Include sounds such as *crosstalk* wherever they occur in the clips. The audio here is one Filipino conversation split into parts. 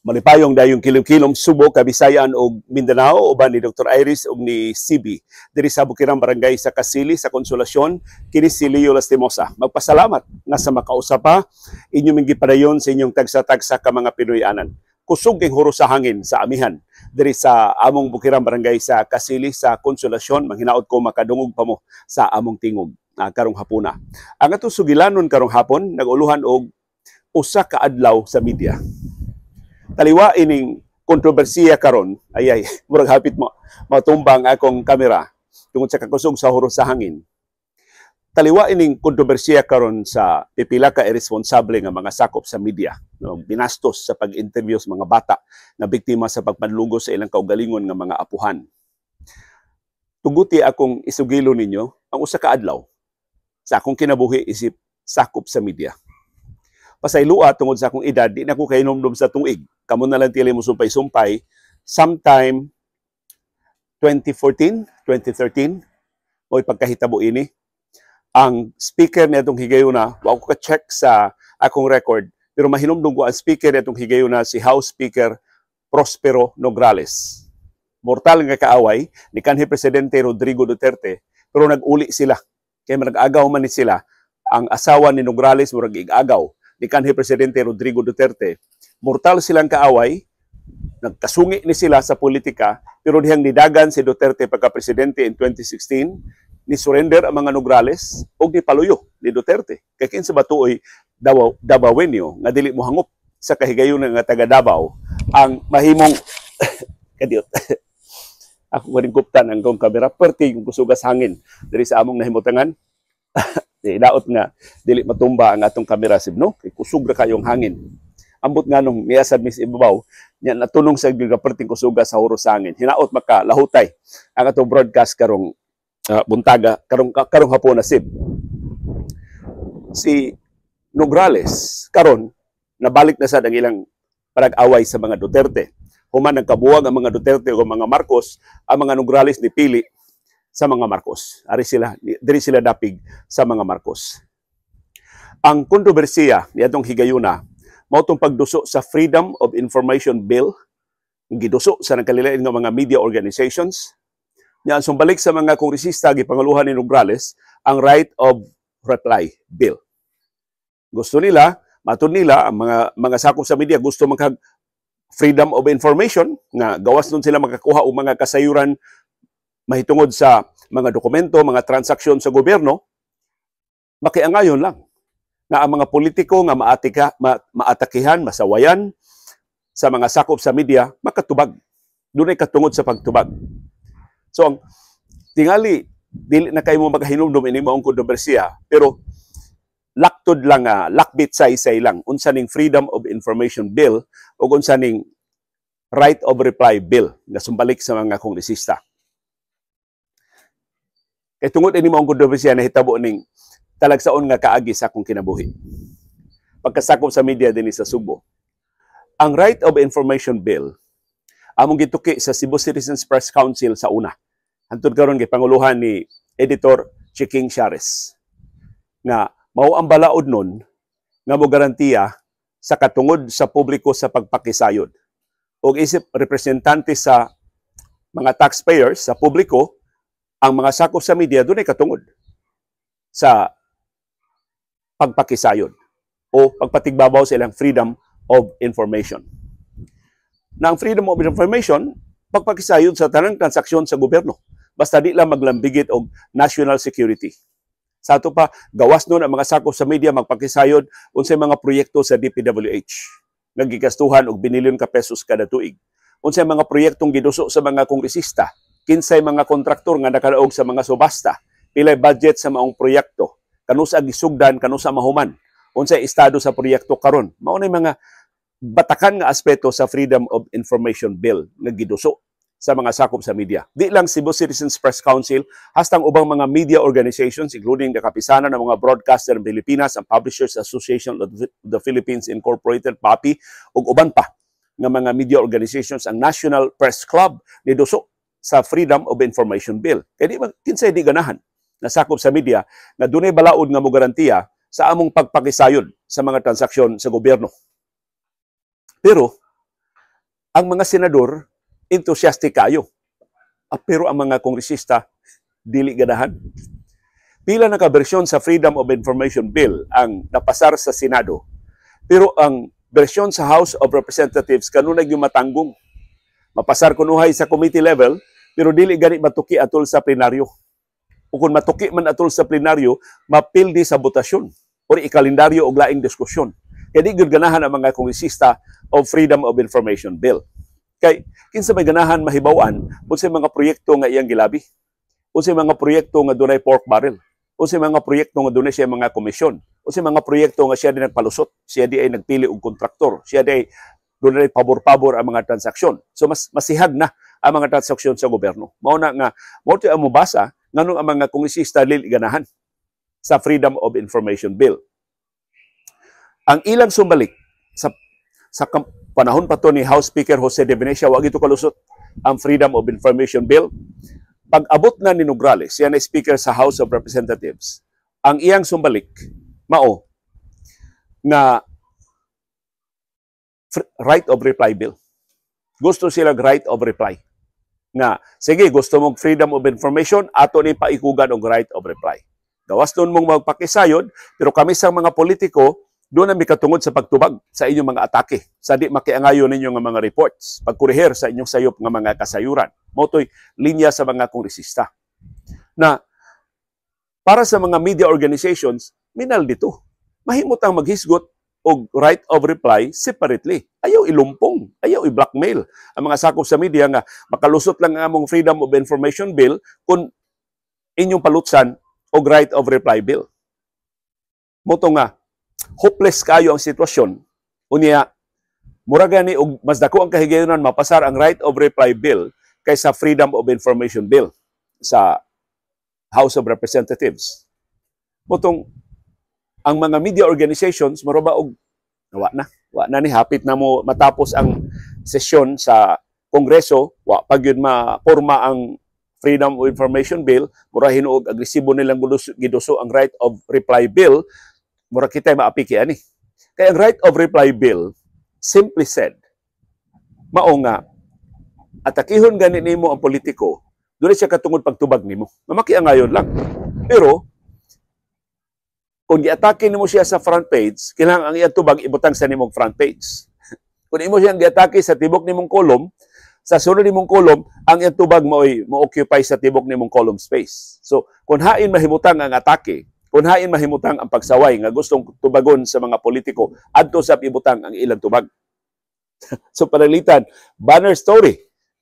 Malipayong dayong kilom-kilom Subo, Kabisayan o Mindanao uban ni Dr. Iris ug ni CB diri sa Bukirang Barangay sa Kasili sa Konsolasyon kini si Leo Lastimosa. Magpasalamat nga sa makausapa inyong mga gipadayon sa inyong tagsa-tagsa ka mga Pinoyanan. Kusog ing huro sa hangin sa amihan diri sa among Bukirang Barangay sa Kasili sa Konsolasyon manghinaot ko makadungog pa mo sa among tingog uh, karong hapuna. Ang atong sugilanon karong hapon naguluhan og usa ka adlaw sa media. Taliwa ining kontrobersiya karon ay ay *laughs* murag hapit mo matumbang akong kamera tungod sa kakusog sa huros sa hangin. Taliwa ining kontrobersiya karon sa pipila ka irresponsible nga mga sakop sa media no binastos sa pag-interview sa mga bata na biktima sa pagpanlugo sa ilang kaugalingon nga mga apuhan. Tuguti akong isugilo ninyo ang usa ka adlaw sa akong kinabuhi isip sakop sa media pasayloa tungod sa akong edad, di na ko kay numdum sa tuig. Kamo na lang tili mo sumpay-sumpay. Sometime 2014, 2013, mo'y pagkahitabo ini. Ang speaker nitong higayuna, wa ko ka-check sa akong record, pero mahinumdum ko ang speaker nitong higayuna, si House Speaker Prospero Nograles. Mortal nga kaaway ni kanhi Presidente Rodrigo Duterte, pero nag-uli sila. Kaya nag-agaw man ni sila. Ang asawa ni Nograles, murag agaw ni kanhi Presidente Rodrigo Duterte. Mortal silang kaaway, nagkasungi ni sila sa politika, pero dihang nidagan si Duterte pagka-presidente in 2016, ni surrender ang mga Nograles o ni paluyo ni Duterte. Kaya kinsa ba tuoy Dabaw, nga dili mo hangop sa kahigayon nga taga Davao, ang mahimong *laughs* kadiyot. *laughs* ako rin kuptan ang kong kamera, perti yung kusugas hangin. Dari sa among nahimutangan. *laughs* Di eh, daot nga dili matumba ang atong kamera sib no. Kay kusog ra kayong hangin. Ambot nga nung niya mis ibabaw, niya natulong sa gigaperting kusuga sa huro sa hangin. Hinaot maka lahutay ang atong broadcast karong uh, buntaga karong karong hapon na sib. Si Nograles karon nabalik na sad ang ilang parag-away sa mga Duterte. Human ang nagkabuwag ang mga Duterte o mga Marcos, ang mga Nograles ni Pili sa mga Marcos. Ari sila, diri sila dapig sa mga Marcos. Ang kontrobersiya ni atong higayuna mao tong pagduso sa Freedom of Information Bill giduso sa nagkalilain nga mga media organizations nya ang sumbalik sa mga kongresista gipangaluhan ni Nograles ang right of reply bill. Gusto nila matud nila ang mga mga sakop sa media gusto magkag freedom of information nga gawas nun sila makakuha o mga kasayuran mahitungod sa mga dokumento, mga transaksyon sa gobyerno, makiangayon lang na ang mga politiko nga maatika, ma, maatakihan, masawayan sa mga sakop sa media, makatubag. Doon ay katungod sa pagtubag. So, ang tingali, dili na kayo mo maghinumdum ini maong ang kontrobersiya, pero laktod lang nga, uh, lakbit sa isay lang, unsa ning Freedom of Information Bill o unsa ning Right of Reply Bill na sumbalik sa mga kongresista. Kay eh, tungod ini maong kontrobersiya nahitabo ning talagsaon nga kaagi sa akong kinabuhi. Pagkasakop sa media dinhi sa Subo. Ang Right of Information Bill among gituki sa Cebu Citizens Press Council sa una. Antud karon kay panguluhan ni Editor Chiking Shares na mao ang balaod nun nga mo garantiya sa katungod sa publiko sa pagpakisayod. O isip representante sa mga taxpayers sa publiko ang mga sakop sa media doon ay katungod sa pagpakisayod o pagpatigbabaw sa ilang freedom of information. Na ang freedom of information, pagpakisayod sa tanang transaksyon sa gobyerno. Basta di lang maglambigit og national security. Sa ato pa, gawas nun ang mga sakop sa media magpakisayod unsay mga proyekto sa DPWH. Nagigastuhan og binilyon ka pesos kada tuig. Unsay mga proyektong giduso sa mga kongresista kinsay mga kontraktor nga nakalaog sa mga subasta, pilay budget sa maong proyekto, kanusa gisugdan, kanusa mahuman, unsay estado sa proyekto karon. Mao nay mga batakan nga aspeto sa Freedom of Information Bill nga giduso sa mga sakop sa media. Di lang Cebu Citizens Press Council, hastang ubang mga media organizations including the Kapisanan ng mga Broadcaster ng Pilipinas, ang Publishers Association of the Philippines Incorporated, PAPI, ug uban pa nga mga media organizations ang National Press Club ni Duso sa Freedom of Information Bill. Kaya eh, di ba, kinsay di ganahan na sakop sa media na dunay balaod nga mo garantiya sa among pagpakisayon sa mga transaksyon sa gobyerno. Pero, ang mga senador, enthusiastic kayo. Ah, pero ang mga kongresista, dili ganahan. Pila na kabersyon sa Freedom of Information Bill ang napasar sa Senado. Pero ang bersyon sa House of Representatives kanunay yung matanggong. Mapasar kunuhay sa committee level, pero dili gani matuki atol sa plenaryo. O kung matuki man atol sa plenaryo, mapildi sa botasyon o ikalendaryo og laing diskusyon. Kaya di ganahan ang mga kongresista of Freedom of Information Bill. Kay kinsa may ganahan mahibawan unsay mga proyekto nga iyang gilabi. Unsay mga proyekto nga dunay pork barrel. Unsay mga proyekto nga dunay siya mga komisyon. Unsay mga proyekto nga siya di nagpalusot. Siya di ay nagpili og kontraktor. Siya di ay doon pabor-pabor ang mga transaksyon. So mas masihag na ang mga transaksyon sa gobyerno. Mao na nga mao amo basa nganong ang mga kongresista dili ganahan sa Freedom of Information Bill. Ang ilang sumbalik sa sa panahon pa to ni House Speaker Jose de Venecia wa gito kalusot ang Freedom of Information Bill. Pag-abot na ni Nograles, siya na Speaker sa House of Representatives, ang iyang sumbalik mao na right of reply bill. Gusto sila right of reply nga sige gusto mong freedom of information ato ni paikugan og right of reply gawas nun mong magpakisayod pero kami sa mga politiko doon na mikatungod sa pagtubag sa inyong mga atake sa di makiangayon ninyo nga mga reports pagkurihir sa inyong sayop nga mga kasayuran motoy linya sa mga kongresista na para sa mga media organizations minal dito mahimot ang maghisgot o right of reply separately. Ayaw ilumpong, ayaw i-blackmail. Ang mga sakop sa media nga, makalusot lang ang among Freedom of Information Bill kung inyong palutsan o right of reply bill. Moto nga, hopeless kayo ang sitwasyon. Unya, mura gani og mas dako ang kahigayonan mapasar ang right of reply bill kaysa Freedom of Information Bill sa House of Representatives. Motong ang mga media organizations maroba og wa na wa na ni hapit na mo matapos ang sesyon sa kongreso wa pag yun maporma ang Freedom of Information Bill mura hinuog agresibo nilang giduso ang right of reply bill mura kita maapiki ani kay ang right of reply bill simply said mao nga atakihon gani nimo ang politiko dili siya katungod pagtubag nimo mamaki angayon lang pero kung giatake nimo siya sa front page, kailangan ang iatubag ibutang sa nimong front page. *laughs* kung imo siyang giatake sa tibok nimong column, sa sunod nimong column, ang iatubag tubag maoy mo-occupy sa tibok nimong column space. So, kung hain mahimutang ang atake, kung hain mahimutang ang pagsaway nga gustong tubagon sa mga politiko, adto sa ibutang ang ilang tubag. *laughs* so, panalitan, banner story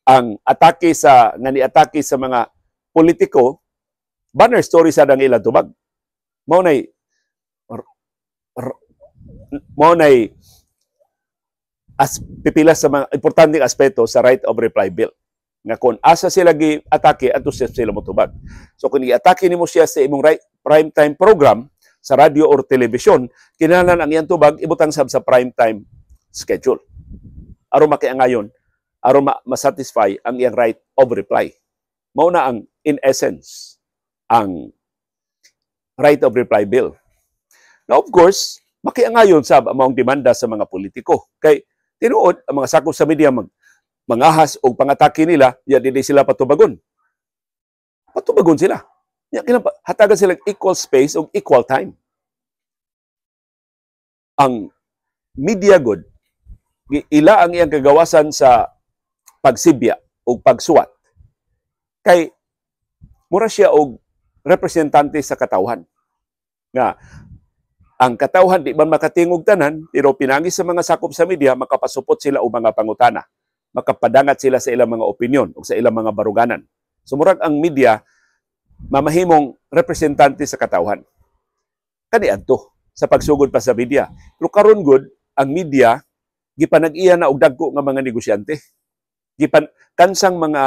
ang atake sa nga ni-atake sa mga politiko banner story sa dang ilang tubag mao nay mo nay as pipila sa mga importanteng aspeto sa right of reply bill nga kon asa sila gi atake adto sa sila motubag so kun giatake nimo siya sa imong right, prime time program sa radio or television kinahanglan ang iyang tubag ibutang sab sa prime time schedule aron makiangayon aron ma- masatisfy ang iyang right of reply mao na ang in essence ang right of reply bill Now, of course, makiangayon sab ang maong demanda sa mga politiko. Kay tinuod ang mga sakop sa media mag mangahas og pangatake nila, ya dili sila patubagon. Patubagon sila. Ya kinapa hatagan sila equal space og equal time. Ang media god ila ang iyang kagawasan sa pagsibya o pagsuwat. Kay mura siya og representante sa katawhan. Nga ang katawhan di man makatingog tanan, pero pinangis sa mga sakop sa media, makapasupot sila o mga pangutana. Makapadangat sila sa ilang mga opinion o sa ilang mga baruganan. Sumurag ang media, mamahimong representante sa katawhan. Kani adto sa pagsugod pa sa media. Pero karon gud ang media gipanag-iya na og dagko nga mga negosyante. Gipan kansang mga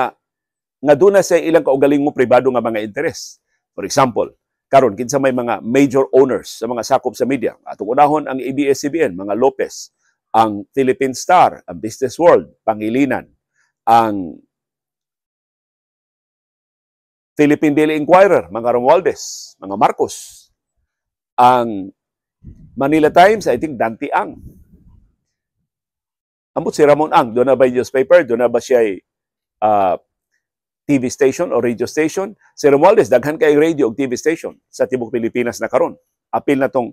nga duna sa ilang kaugalingong pribado nga mga interes. For example, karon kinsa may mga major owners sa mga sakop sa media. Atong unahon ang ABS-CBN, mga Lopez, ang Philippine Star, ang Business World, Pangilinan, ang Philippine Daily Inquirer, mga Romualdez, mga Marcos, ang Manila Times, I think Dante Ang. Amot si Ramon Ang, doon na ba yung newspaper? Doon na ba siya uh, TV station o radio station. Si Romualdez, daghan kay radio o TV station sa Tibok Pilipinas na karon. Apil na tong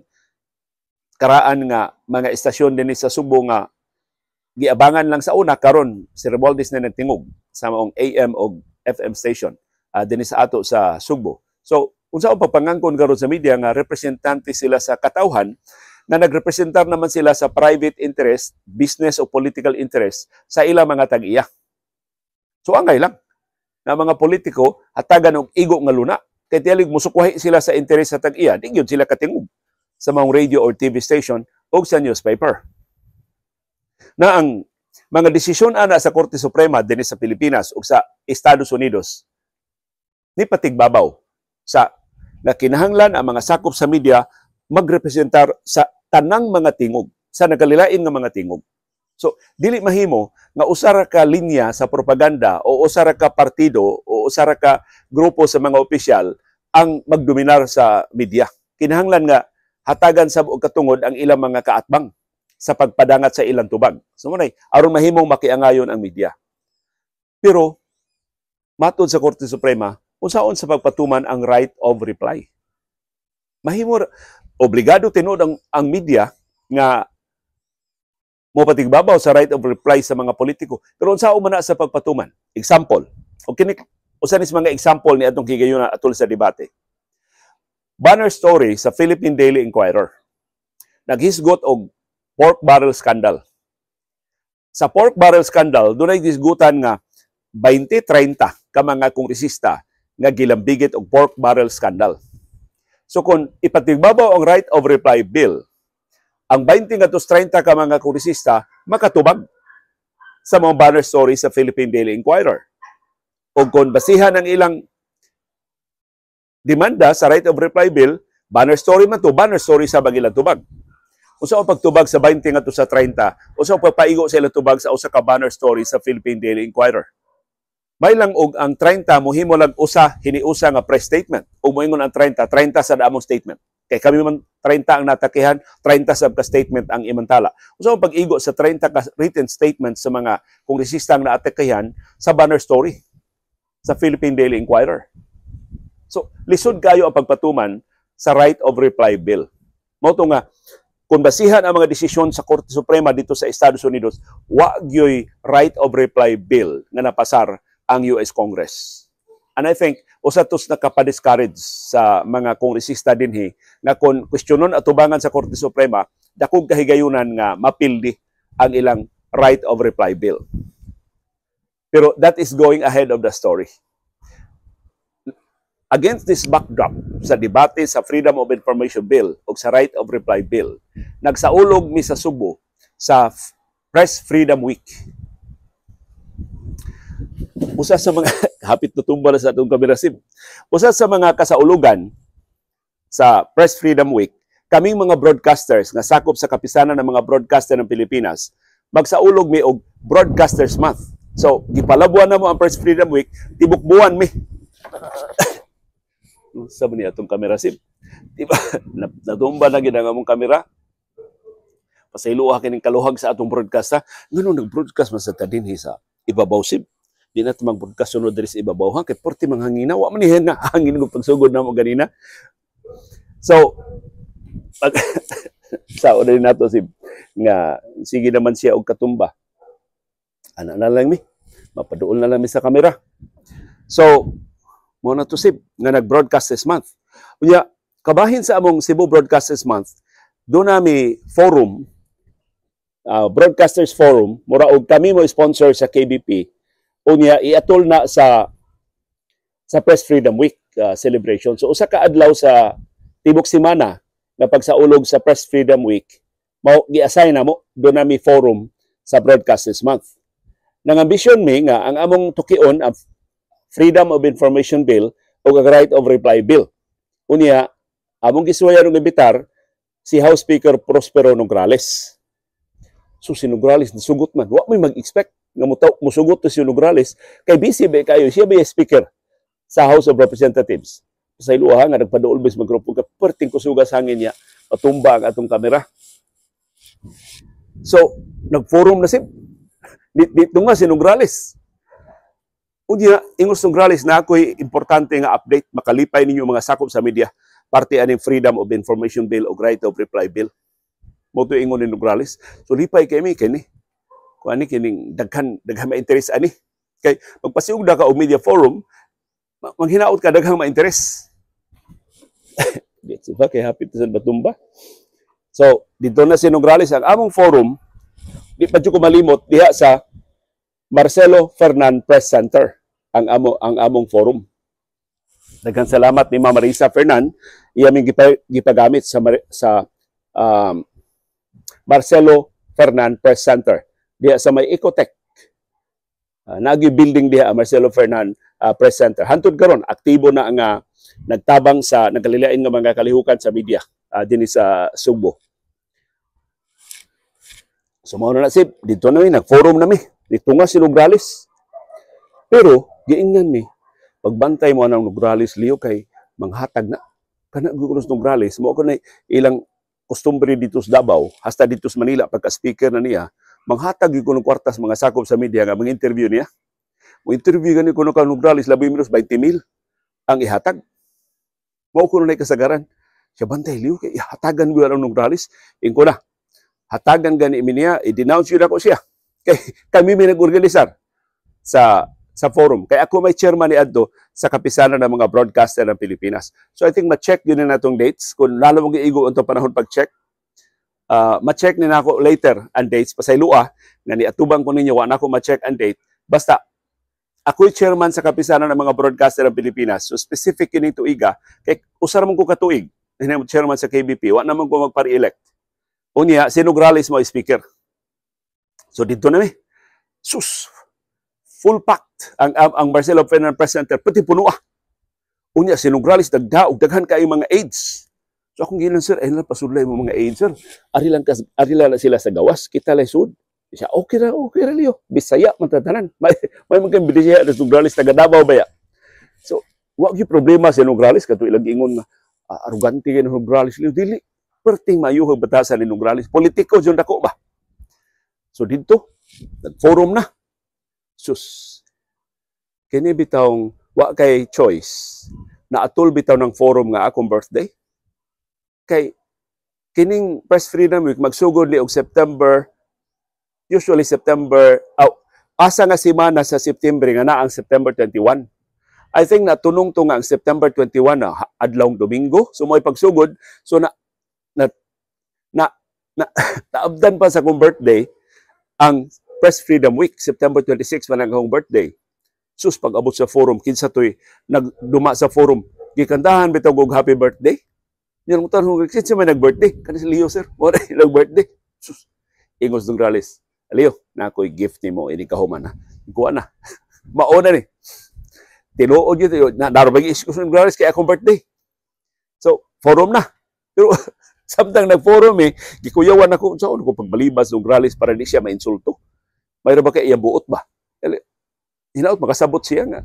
karaan nga mga estasyon din sa Subo nga giabangan lang sa una karon si Romualdez na nagtingog sa maong AM o FM station uh, ah, din sa ato sa Subo. So, unsa ang pagpangangkon karon sa media nga representante sila sa katawhan na nagrepresentar naman sila sa private interest, business o political interest sa ilang mga tag-iya. So angay lang na mga politiko hatagan og igo nga luna kay tiyalig musukwahi sila sa interes sa tag-iya di gyud sila katingog sa mga radio or TV station o sa newspaper na ang mga desisyon ana sa Korte Suprema dinhi sa Pilipinas ug sa Estados Unidos ni patigbabaw sa nakinahanglan ang mga sakop sa media magrepresentar sa tanang mga tingog sa nagkalilain nga mga tingog So, dili mahimo nga usara ka linya sa propaganda o usara ka partido o usara ka grupo sa mga opisyal ang magdominar sa media. Kinahanglan nga hatagan sa og katungod ang ilang mga kaatbang sa pagpadangat sa ilang tubag. So munay aron mahimong makiangayon ang media. Pero matod sa Korte Suprema, unsaon sa pagpatuman ang right of reply. Mahimo obligado tinud ang, ang media nga mo patigbabaw sa right of reply sa mga politiko. Pero unsa man na sa pagpatuman? Example. O kini usa ni mga example ni atong gigayuna atol sa debate. Banner story sa Philippine Daily Inquirer. Naghisgot og pork barrel scandal. Sa pork barrel scandal, dunay gisgutan nga 20-30 ka mga kongresista nga gilambigit og pork barrel scandal. So kung ipatigbabaw ang right of reply bill ang 20 ngadtos 30 ka mga kongresista makatubag sa mga banner story sa Philippine Daily Inquirer. O kung basihan ang ilang demanda sa right of reply bill, banner story man to, banner story sa bagilang tubag. Usa ang pagtubag sa 20 ngadto sa 30, usa ang pagpaigo sa ilang tubag sa usa ka banner story sa Philippine Daily Inquirer. May lang og ang 30 mohimo lang usa hiniusa nga press statement o ang 30, 30 sa daamong statement. Kay kami man 30 ang natakihan, 30 sab statement ang imantala. Unsa ang pag-igo sa 30 ka written statement sa mga kongresista ang naatakihan sa banner story sa Philippine Daily Inquirer. So, lisod kayo ang pagpatuman sa right of reply bill. Mao nga kung basihan ang mga desisyon sa Korte Suprema dito sa Estados Unidos, wa gyoy right of reply bill nga napasar ang US Congress. And I think, usa tos nakapa sa mga kongresista din he, na kon kwestiyonon tubangan sa Korte Suprema, dakong kahigayunan nga mapildi ang ilang right of reply bill. Pero that is going ahead of the story. Against this backdrop sa debate sa Freedom of Information Bill o sa Right of Reply Bill, nagsaulog mi sa Subo sa Press Freedom Week usa sa mga *laughs* hapit tutumba na sa atong kamera sim. Usa sa mga kasaulugan sa Press Freedom Week, kaming mga broadcasters nga sakop sa kapisanan ng mga broadcaster ng Pilipinas, magsaulog mi og Broadcasters Month. So, gipalabuan na mo ang Press Freedom Week, tibukbuan mi. *laughs* sa ni atong kamera sim. Diba? *laughs* Natumba na ginang among kamera. Pasailuha kining kaluhag sa atong broadcast ha. Ganun nag-broadcast man sa tadinhi sa ibabaw sim di na tumagbod ka sunod diri sa ibabaw hangkit porti manghangina wa man na *laughs* hangin ko pagsugod na mo ganina so pag *laughs* sa so, din nato si nga sige naman siya og katumba ana na lang mi mapaduol na lang mi sa kamera so mo na to sib nga nag-broadcast this month unya kabahin sa among Cebu Broadcast this month do na mi forum uh, Broadcasters Forum, mura og kami mo sponsor sa KBP unya niya iatol na sa sa Press Freedom Week uh, celebration. So usa ka adlaw sa tibok semana nga pagsaulog sa Press Freedom Week, mao gi-assign na mo do na mi forum sa Broadcasters Month. Nang ambisyon mi nga ang among tukion ang Freedom of Information Bill o ang Right of Reply Bill. Unya, among gisuwayan ng bitar si House Speaker Prospero Nograles. So si Nograles nasugot man, wa may mag-expect nga musugot to si Nograles kay busy ba kayo siya ba speaker sa House of Representatives sa iluha nga nagpaduol bis magrupo ka perting kusuga sa hangin niya matumba ang atong kamera so nagforum na sib dito nga si Nograles Unya, ingos Nograles na ako'y importante nga update makalipay ninyo mga sakop sa media parte aning Freedom of Information Bill o Right of Reply Bill. Mo to ingon ni Nograles. So lipay kami kini kuan ni kining daghan daghan ma-interes ani. Kay pagpasiugda ka og media forum, manghinaot ka daghang ma-interes. *laughs* Di ba kay happy to sa batumba? So, dito na sinugralis ang among forum, di pa ko malimot diha sa Marcelo Fernan Press Center ang amo ang among forum. Daghang salamat ni Mama Marisa Fernan iya ming gipagamit sa sa um, Marcelo Fernan Press Center diha sa may Ecotech. Uh, nagi building diha ah, Marcelo Fernan uh, ah, press center. Hantud karon aktibo na nga uh, nagtabang sa nagkalilain nga mga kalihukan sa media uh, dinhi sa Subo. So mao na sip, dito na mi nagforum na mi. Dito nga si Lugralis. Pero giingnan mi pagbantay mo nang Lugralis liyo kay manghatag na kana gugulos Lugralis mo ko na ilang kostumbre dito sa Davao hasta dito sa Manila pagka speaker na niya Manghatag yung kunong kwarta sa mga sakop sa media nga, mga interview niya. Mga interview gani ganyan kunong kanugrales, labi minus 20 mil ang ihatag. Mao ko na kasagaran. Siya bantay liyo, kay ihatagan ko ang nugrales. Ingko na, hatagan gani niya, i-denounce yun ako siya. Kay kami mi nag sa sa forum. Kaya ako may chairman ni Adto sa kapisanan ng mga broadcaster ng Pilipinas. So I think ma-check yun na natong dates. Kung lalo mong iigo ang panahon pag-check, uh, ma-check ni nako later ang dates pasay lua ah. nga atubang ko ninyo wa nako ma-check ang date basta ako'y chairman sa kapisanan ng mga broadcaster ng Pilipinas. So specific kini tuiga ah. kay usar man ko katuig tuig chairman sa KBP wa naman ko magpa elect Unya sinugralis mo speaker. So dito na mi. Eh. Sus. Full packed ang ang, ang Marcelo Fernandez presenter pati puno Unya sinugralis gralis dagda og daghan kay mga aides So akong gilan sir, eh, ay pasulay mo mga angel. Ari lang kas ari lang sila sa gawas, kita lay sud. Siya okay ra, okay ra liyo. Bisaya man tatanan. *laughs* May may mga Bisaya sa Nograles taga Davao baya. So wa gyud problema sa Nograles kadto ilang ingon nga uh, ah, arrogante kay Nograles liyo dili. Perting mayuhag batasan ni Nograles. Politiko jud dako ba? So dito, nag-forum na. Sus. Kini bitawng wa kay choice. na Naatol bitaw ng forum nga akong birthday kay kining Press Freedom Week magsugod ni og September usually September oh, asa nga semana sa September nga na ang September 21 I think natunong to nga ang September 21 na adlawng Domingo so mo'y pagsugod so na na na, na *laughs* naabdan pa sa kong birthday ang Press Freedom Week September 26 man ang akong birthday sus pag-abot sa forum kinsa toy nagduma sa forum gikandahan bitaw og happy birthday Nilungtan ko, sir, siya may nag-birthday. Kani si Leo, sir. Mo na, *laughs* nag-birthday. Sus. Ingos ng rallies. Leo, na ako'y gift ni mo, ini kahuman na. Kuha na. *laughs* Mauna ni. Tinuod yun, na, narabag yung iskos ng rallies, kaya akong birthday. So, forum na. Pero, *laughs* samtang nag-forum eh, gikuyawan ako, saan ko pagbalibas ng rallies para di siya ma mainsulto. Mayroon ba kaya iya buot ba? Hinaot, makasabot siya nga.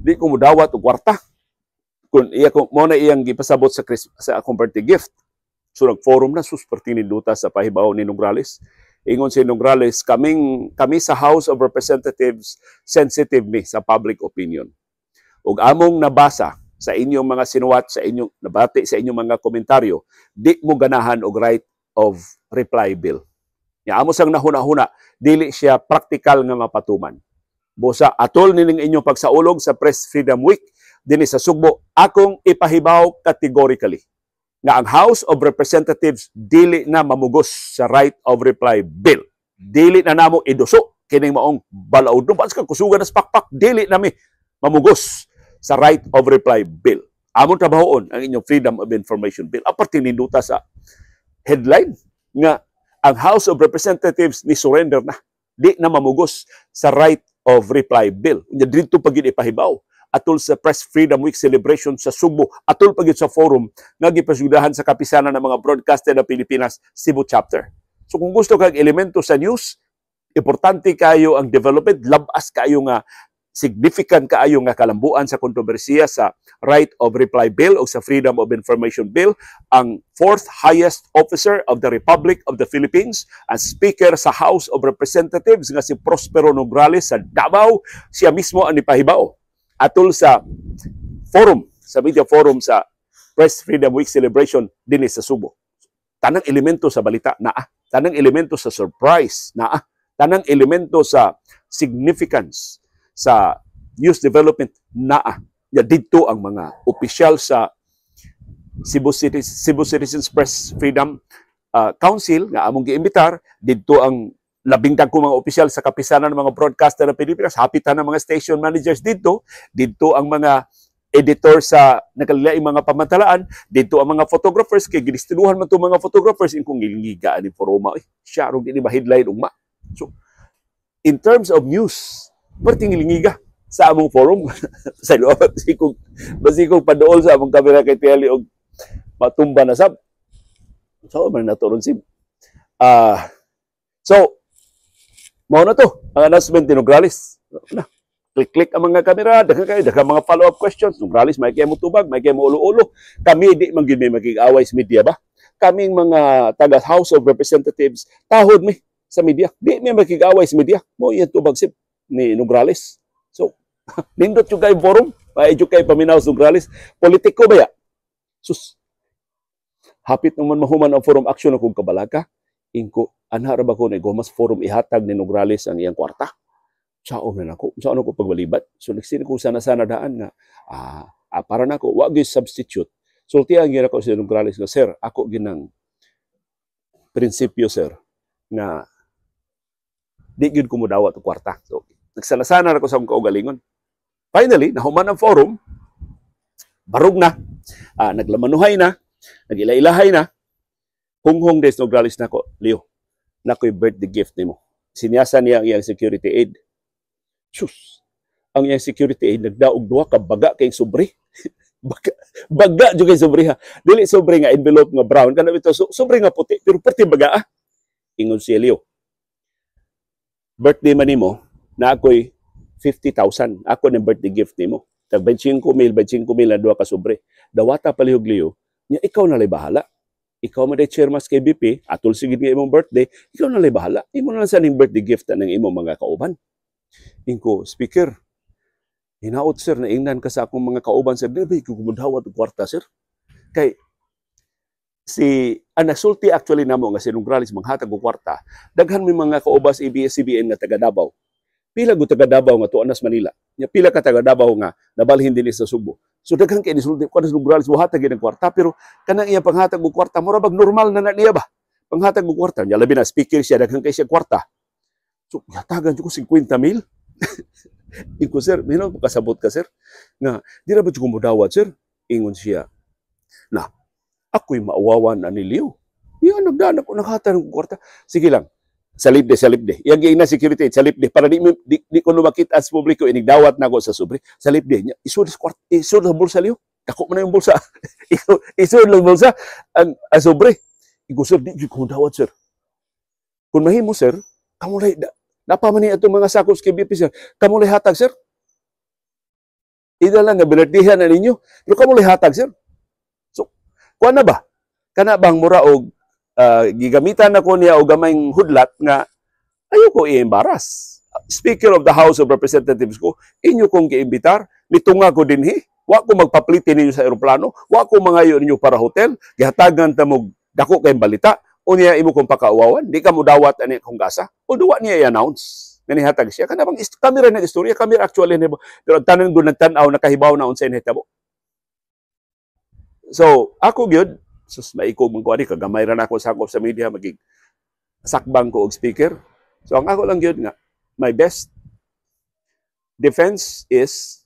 Di ko mudawat o kwarta kun iya kung mo na iyang gipasabot sa sa akong birthday gift so nag-forum na sus pertiniduta sa pahibaw ni Nograles ingon si Nograles kaming kami sa House of Representatives sensitive me sa public opinion ug among nabasa sa inyong mga sinuwat sa inyong nabati sa inyong mga komentaryo di mo ganahan og right of reply bill Ya amo sang nahuna-huna dili siya practical nga mapatuman busa atol nining inyong pagsaulog sa Press Freedom Week dinhi sa Sugbo akong ipahibaw categorically nga ang House of Representatives dili na mamugos sa right of reply bill. Dili na namo iduso kining maong balaod no sa kusugan sa pakpak dili nami mamugos sa right of reply bill. Amon trabahoon ang inyong Freedom of Information Bill. Aparte ninduta sa headline nga ang House of Representatives ni surrender na di na mamugos sa right of reply bill. Unya dito pagid ipahibaw atul sa Press Freedom Week celebration sa Subo, atul pagit sa forum nga gipasudahan sa kapisanan ng mga broadcaster ng Pilipinas Cebu chapter. So kung gusto kag elemento sa news, importante kayo ang development, labas kayo nga significant kaayo nga kalambuan sa kontrobersiya sa Right of Reply Bill o sa Freedom of Information Bill, ang fourth highest officer of the Republic of the Philippines, ang Speaker sa House of Representatives nga si Prospero Nograles sa Davao, siya mismo ang ipahibaw atol sa forum, sa media forum sa Press Freedom Week celebration din sa Subo. Tanang elemento sa balita naa, tanang elemento sa surprise naa, tanang elemento sa significance sa news development naa. Ya dito ang mga opisyal sa Cebu, City, Cebu Citizens Press Freedom uh, Council nga among giimbitar didto ang labintag ko mga opisyal sa kapisanan ng mga broadcaster ng Pilipinas, hapitan ng mga station managers dito, dito ang mga editor sa nakalilaing mga pamantalaan, dito ang mga photographers, kay ginistiluhan man itong mga photographers, in kung gilingigaan ni Foroma, eh, siya rin din ba headline ugma. So, in terms of news, marting gilingiga sa among forum, *laughs* sa loob, basikong, basikong padool sa among kamera kay Teli og matumba na sab. Ah, so, man naturon sim. Uh, so, Mao na to, ang announcement ni Nograles. click-click ang mga kamera, daghang kayo, daghang mga follow-up questions. Nograles, may kaya mo tubag, may kaya mo ulo-ulo. Kami, di man gid may magigaway sa media ba? Kaming mga taga House of Representatives, tahod mi sa media. Di may magigaway sa media. Mao yan tubag sip ni Nograles. So, *laughs* nindot yung kayo forum, ma-educate kayo paminaw sa Nograles. Politiko ba ya? Sus, hapit naman mahuman ang forum action akong kabalaka inko anha ra ba ko Gomas Forum ihatag ni Nograles ang iyang kwarta. Saon na nako, saon ako pagbalibat. So nagsin ko sana-sana daan nga ah, ah para nako wag gyud substitute. Sulti ang gira ko si Nograles nga sir, ako ginang prinsipyo sir na di gyud ko modawat og kwarta. So nagsanasana ra ko sa akong kaugalingon. Finally, nahuman ang forum, barug na, ah, naglamanuhay na, nagilailahay na, Hung days og ralis nako, Leo. Nakoy birthday gift nimo. Siniyasa niya ang iyang security aid. Sus. Ang iyang security aid nagdaog duha ka baga kay sobre. *laughs* baga, baga jud kay sobre ha. Dili sobre nga envelope nga brown kana bitaw so, sobre nga puti pero perti baga ah. Ingon si Leo. Birthday man nimo na ako'y 50,000. Ako ng birthday gift nimo. Tag 25 mil, 25 mil na duha ka sobre. Dawata palihog Leo. Nya ikaw na lay bahala ikaw man chair mas kay BP, atol sigid nga imong birthday, ikaw na bahala. Imo na lang sa ning birthday gift ng imong mga kauban. Inko, speaker, hinaot sir, naingnan ka sa akong mga kauban, sir, nabi, kukumudhawat kwarta, sir. Kay, si Anasulti actually namo nga sinungralis manghatag og kwarta daghan may mga kaubas ABS-CBN nga taga Davao pila go taga Davao nga tuanas Manila nya pila ka taga Davao nga nabalhin dinhi sa Subo sudah kan kayak sudah kuat disuruh buralis buah hati gini kuarta tapi karena ia penghata buku kuarta mora bag normal nana dia bah penghata gu kuat ya lebih nas pikir kan kayak kaisa kuarta cuk ya tagan cukup 50 mil *laughs* iku ser buka sabut kasir nah dia ba cukup dawat wajar ingun sia nah aku mau wawan anilio iya anak anak naghatan gu kuarta sige lang sa libde, sa libde. Yang giing na security, sa libde. Para di, di, di ko lumakit as publiko, ini dawat nago sa subri Sa libde niya, isod, isod ang bulsa liyo. Ako mo na yung bulsa. *laughs* isod lang bulsa ang, ang sobre. Igo, sir, di ko dawat, sir. Kung mahimo, sir, kamulay, da, napamani atong mga sakos kay BP, sir. Kamulay hatag, sir. Ida lang nga, bilartihan na ninyo. Pero kamulay hatag, sir. So, kuha na ba? Kana bang muraog uh, gigamitan na ko niya og gamayng hudlat nga ayo ko i-embarrass. Speaker of the House of Representatives ko, inyo kong giimbitar, nitunga ko dinhi, wa ko magpapliti ninyo sa eroplano, wa ko mangayo ninyo para hotel, gihatagan ta mo dako kay balita, unya imo kong pakauwawan, di ka mo dawat ani kong gasa. O duwa niya i-announce nga nihatag siya. Kana bang kami ra istorya, kami actually nimo. Pero tanan gud nagtan-aw nakahibaw na unsay nahitabo. So, ako gyud sus maiko mong kuwari, kagamay rin ako sakop sa media, magig sakbang ko og speaker. So ang ako lang yun nga, my best defense is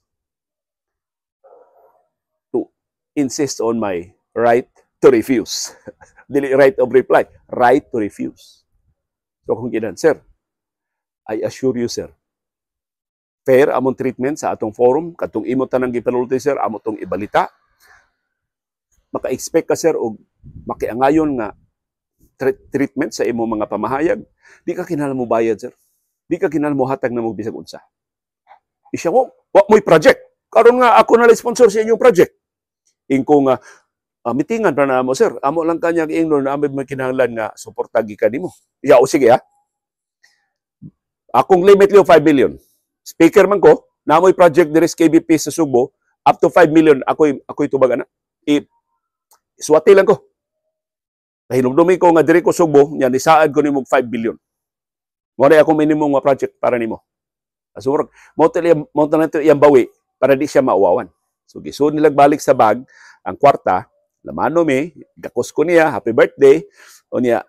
to insist on my right to refuse. *laughs* Dili right of reply, right to refuse. So kung ginan, sir, I assure you, sir, fair among treatment sa atong forum, katong imo tanang gipalulti, sir, amo tong ibalita, maka-expect ka sir og makiangayon nga treatment sa imo mga pamahayag, di ka kinahanglan mo bayad sir. Di ka kinahanglan mo hatag na mo bisag unsa. Isya mo, wa mo'y project. Karon nga ako na sponsor sa inyong project. Ingko nga uh, mitingan pa na mo sir. Amo lang kanya ingnon na amoy makinahanglan nga suporta gikan nimo. Ya o sige ha. Akong limit liyo 5 million. Speaker man ko, na mo'y project diri sa KBP sa Subo up to 5 million ako ako tubag ana. Iswati lang ko. Nahilugdumi ko nga diri ko Subo, nya nisaad ko nimo 5 billion. Mo na ako minimum nga project para nimo. Asurok, mo tali mo nato iyang bawi para di siya mauwawan. So gisud nilag balik sa bag ang kwarta, lamano mi, gakos ko niya happy birthday o niya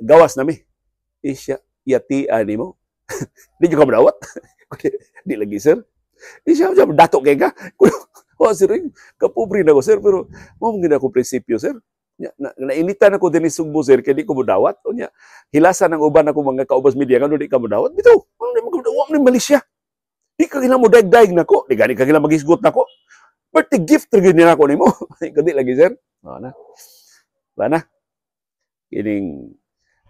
gawas na mi. Isya yati ani mo. *laughs* di jud ka madawat. *laughs* di lagi sir. Isya jud dato kay ka. *laughs* Oh, sir, eh. kapobre na ko, sir, pero mo mong ako prinsipyo, sir. Nya, na, nainitan ako din sugbo, sir, kaya di ko mudawat. O niya, hilasan ang uban ako mga kaubas media, nga di ka mudawat. Bito, ano di magmudawat ni Malaysia? Di ka kailang mudayag-dayag na ko. Di gani ka kailang mag-isgot na ko. Birthday gift rin nila ko nimo. *laughs* Kundi lagi, sir. O na. Wala na. Kining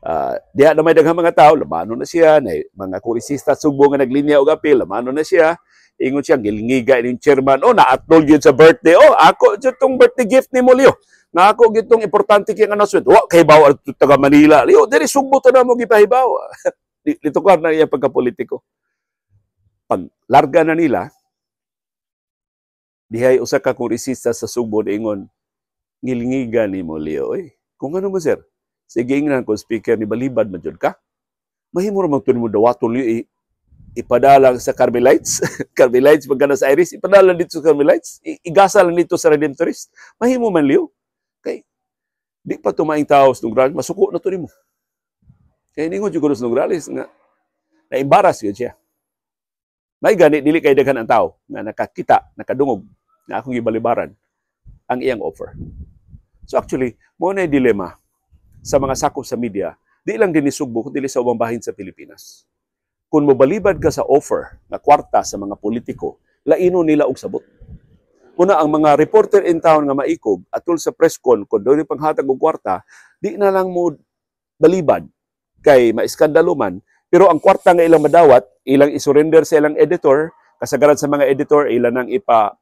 Uh, diha na may daghang mga tao, lamano na siya, na mga kurisista sugbo nga naglinya og apil, lamano na siya. Ingon siya, gilingiga yung chairman, oh, naatol gyud sa birthday. Oh, ako, itong birthday gift ni Molyo Na ako, gitong importante kayang announcement. Oh, kay bawa, taga Manila. Leo, diri, sugbo na mo, gipahibaw. *laughs* Dito ko na iya pagkapolitiko. Pag larga na nila, dihay usa ka kongresista sa Subo ingon ngilingiga ni Molyo Leo eh. Kung ano mo sir? Sige ingnan ko speaker ni balibad man jud ka. Mahimo ra magtun mo dawaton Leo eh ipadalang sa Carmelites, *laughs* Carmelites pagka sa Iris, ipadalang dito sa Carmelites, igasa lang dito sa Redemptorist, mahimo man liyo. Okay? Di pa tumaing taos sa gralis, masuko na to nimo. Kaya ningon yung kunos sa gralis, nga, naimbaras yun siya. May gani, dili kay daghan ang tao na nakakita, nakadungog, na akong ibalibaran ang iyang offer. So actually, mo na dilema sa mga sakop sa media, di lang dinisugbo, kundi sa ubang bahin sa Pilipinas kung mabalibad ka sa offer na kwarta sa mga politiko, laino nila og sabot. Una, ang mga reporter in town nga maikog atol sa press con kung doon panghatag og kwarta, di na lang mo balibad kay maiskandaluman. Pero ang kwarta nga ilang madawat, ilang isurrender sa ilang editor, kasagaran sa mga editor, ilan ang ipa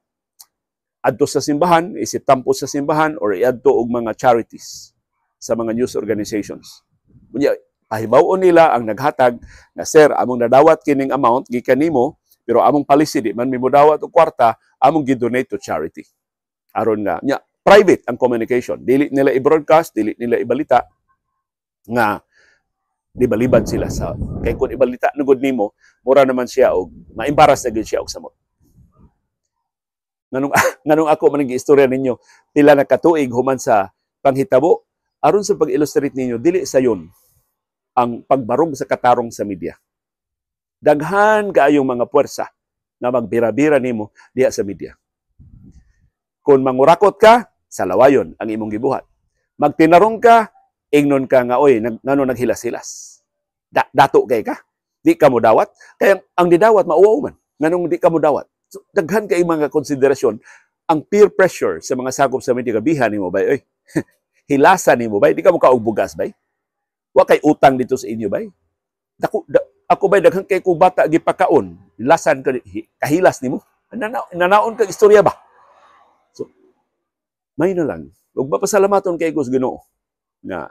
adto sa simbahan, isitampo sa simbahan, or iadto og mga charities sa mga news organizations. Kunya, Ahibaw nila ang naghatag na sir, among nadawat kining amount gikan nimo pero among policy di man mimo dawat og kwarta, among gidonate to charity. Aron nga nya private ang communication. Dili nila i-broadcast, dili nila ibalita nga libalibad sila sa kay kun ibalita nugod nimo, mura naman siya og maembarrass na gyud siya og samot. Nganong *laughs* nganong ako man istorya ninyo, pila na katuig human sa panghitabo aron sa pag-illustrate ninyo dili sa yon ang pagbarog sa katarong sa media. Daghan kaayong mga puwersa na magbira-bira nimo diha sa media. Kung mangurakot ka, salawayon ang imong gibuhat. Magtinarong ka, ingnon ka nga oy, nag, naghilas-hilas. Da, dato kay ka. Di ka mo dawat. Kaya ang didawat, mauwaw man. Nganong di ka mo dawat. So, daghan kay mga konsiderasyon. Ang peer pressure sa mga sakop sa media, gabihan nimo ba? Oy, *laughs* hilasan nimo ba? Di ka mo kaugbugas ba? Wa kay utang dito sa inyo bay. Dako da, ako bay daghang kay ko bata gipakaon, lasan ka kahilas nimo. Nana, nanaon ka istorya ba? So may na lang. Ug mapasalamaton kay ko sa Ginoo nga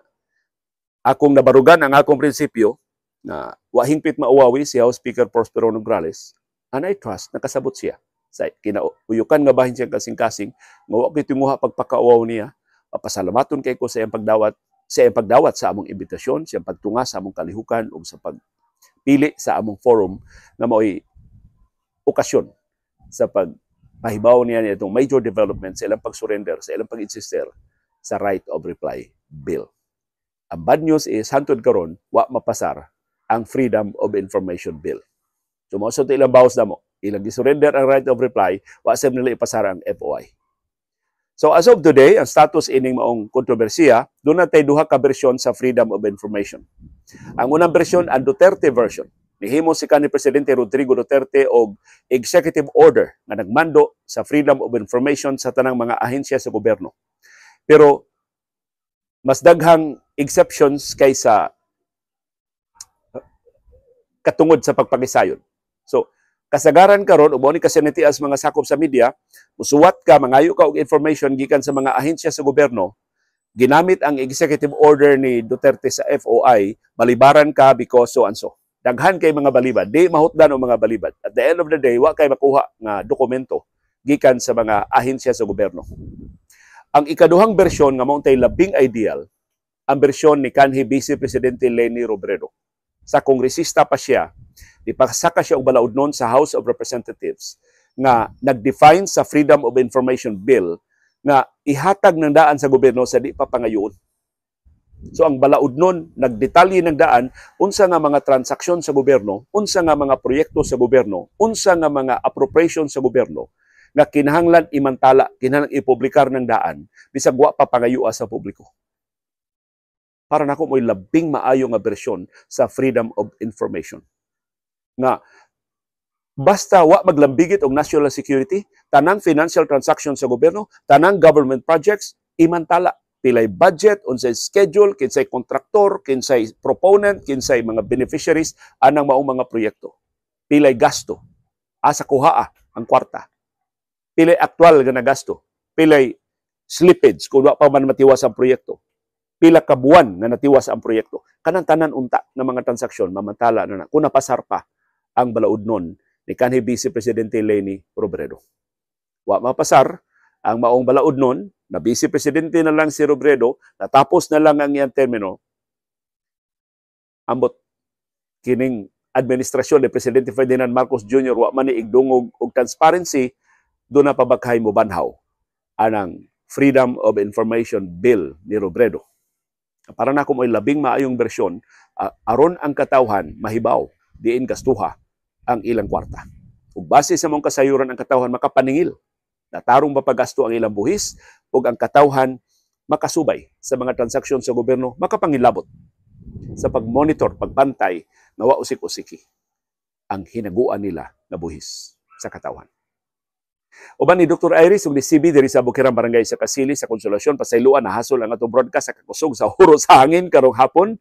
akong nabarugan ang akong prinsipyo na wa wahingpit mauwawi si House Speaker Prospero Nograles and I trust nakasabot siya sa kinauyukan nga bahin siya kasing-kasing nga wa tinguha pagpakauaw niya mapasalamaton kay ko sa iyang pagdawat siya pagdawat sa among imbitasyon, siya pagtunga sa among kalihukan o sa pagpili sa among forum na mao'y okasyon sa pagpahibaw niya nitong major development sa ilang pag-surrender, sa ilang pag-insister sa right of reply bill. Ang bad news is, hantod karon wa mapasar ang Freedom of Information Bill. So, mo sa ilang bawas na mo, ilang gisurrender ang right of reply, wa sab nila ipasar ang FOI. So as of today, ang status ining maong kontrobersiya, doon natay duha ka bersyon sa Freedom of Information. Ang unang bersyon ang Duterte version. Nihimo si kanhi presidente Rodrigo Duterte og executive order nga nagmando sa Freedom of Information sa tanang mga ahensya sa gobyerno. Pero mas daghang exceptions kaysa uh, katungod sa pagpakisayon. So, kasagaran karon ubo ni kasi kasinitias mga sakop sa media musuwat ka mangayo ka og information gikan sa mga ahensya sa gobyerno ginamit ang executive order ni Duterte sa FOI malibaran ka because so and so daghan kay mga balibad di mahutdan og mga balibad at the end of the day wa kay makuha nga dokumento gikan sa mga ahensya sa gobyerno ang ikaduhang bersyon nga mountay labing ideal ang bersyon ni kanhi Vice Presidente Leni Robredo sa kongresista pa siya, ipasaka siya og balaod nun sa House of Representatives nga nag-define sa Freedom of Information Bill nga ihatag ng daan sa gobyerno sa di pa pangayon. So ang balaod nun, nagdetalye ng daan, unsa nga mga transaksyon sa gobyerno, unsa nga mga proyekto sa gobyerno, unsa nga mga appropriation sa gobyerno, na kinahanglan imantala, kinahanglan ipublikar ng daan, bisag wa pa pangayua sa publiko para nako mo'y labing maayo nga bersyon sa freedom of information. Nga, basta wa maglambigit og national security, tanang financial transactions sa gobyerno, tanang government projects, imantala pilay budget, unsay schedule, kinsay kontraktor, kinsay proponent, kinsay mga beneficiaries, anang maong mga proyekto. Pilay gasto, asa kuhaa ang kwarta. Pilay aktual nga nagasto, pilay slippage kung wa pa man matiwas ang proyekto pila ka buwan na natiwas ang proyekto. Kanang tanan unta ng mga transaksyon mamantala na na kung napasar pa ang balaod nun ni kanhi Vice Presidente Leni Robredo. Wa mapasar ang maong balaod nun na Vice Presidente na lang si Robredo, natapos na lang ang iyang termino. Ambot kining administrasyon ni Presidente Ferdinand Marcos Jr. wa man ni igdungog og transparency do na pabaghay mo banhaw anang Freedom of Information Bill ni Robredo. Para na kung ay labing maayong bersyon, uh, aron ang katawhan mahibaw, diin gastuha ang ilang kwarta. Kung base sa mong kasayuran ang katawhan makapaningil, natarong mapagasto ang ilang buhis, ug ang katawhan makasubay sa mga transaksyon sa gobyerno, makapangilabot sa pagmonitor, pagbantay, nawa usik-usiki ang hinaguan nila na buhis sa katawhan. Uban ni Dr. Iris ug ni CB diri sa Bukirang Barangay sa Kasili sa Konsolasyon pasayloan na hasol ang atong broadcast sa kakusog sa huro sa hangin karong hapon.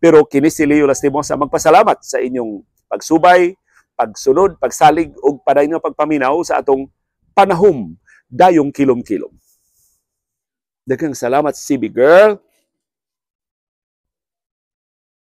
Pero kini si Leo Lastimo sa magpasalamat sa inyong pagsubay, pagsunod, pagsalig ug paday pagpaminaw sa atong panahom dayong kilom-kilom. Daghang salamat CB girl.